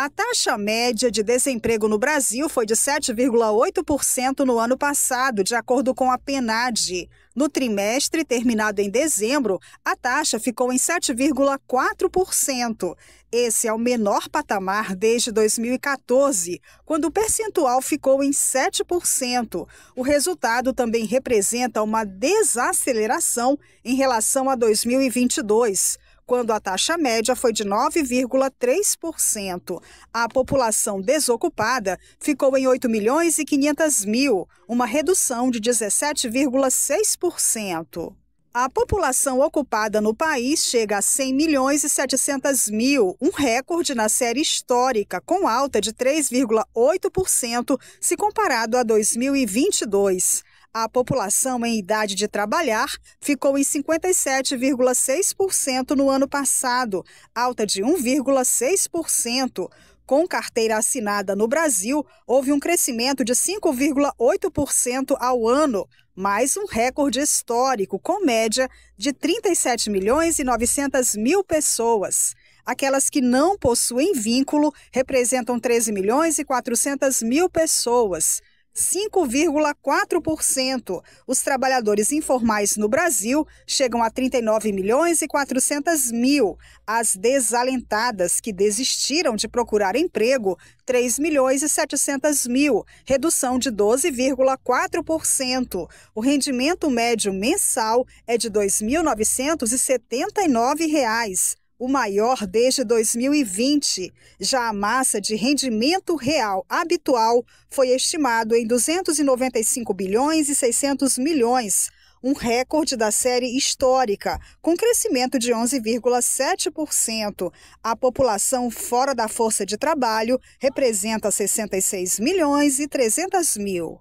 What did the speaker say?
A taxa média de desemprego no Brasil foi de 7,8% no ano passado, de acordo com a PNAD. No trimestre terminado em dezembro, a taxa ficou em 7,4%. Esse é o menor patamar desde 2014, quando o percentual ficou em 7%. O resultado também representa uma desaceleração em relação a 2022 quando a taxa média foi de 9,3%. A população desocupada ficou em 8 milhões e 500 mil, uma redução de 17,6%. A população ocupada no país chega a 100 milhões e 700 mil, um recorde na série histórica, com alta de 3,8% se comparado a 2022 a população em idade de trabalhar ficou em 57,6% no ano passado, alta de 1,6%. Com carteira assinada no Brasil, houve um crescimento de 5,8% ao ano, mais um recorde histórico, com média de 37 milhões e 900 mil pessoas. Aquelas que não possuem vínculo representam 13 milhões e 400 mil pessoas. 5,4%. Os trabalhadores informais no Brasil chegam a 39 milhões e 400 mil. As desalentadas que desistiram de procurar emprego, 3 milhões e 700 mil, redução de 12,4%. O rendimento médio mensal é de R$ 2.979 o maior desde 2020. Já a massa de rendimento real habitual foi estimado em 295 bilhões e 600 milhões, um recorde da série histórica, com crescimento de 11,7%. A população fora da força de trabalho representa 66 milhões e 300 mil.